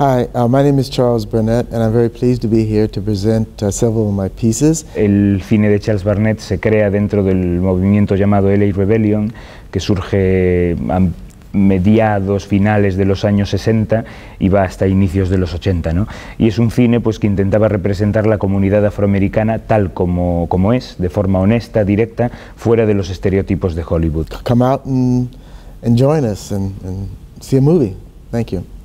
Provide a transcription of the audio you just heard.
Hi, mi uh, my name Charles Burnett and I'm very pleased to be here to present uh, several of my El cine de Charles Burnett se crea dentro del movimiento llamado LA Rebellion que surge a mediados, finales de los años 60 y va hasta inicios de los 80. ¿no? Y es un cine pues, que intentaba representar la comunidad afroamericana tal como, como es, de forma honesta, directa, fuera de los estereotipos de Hollywood. Come out us and, and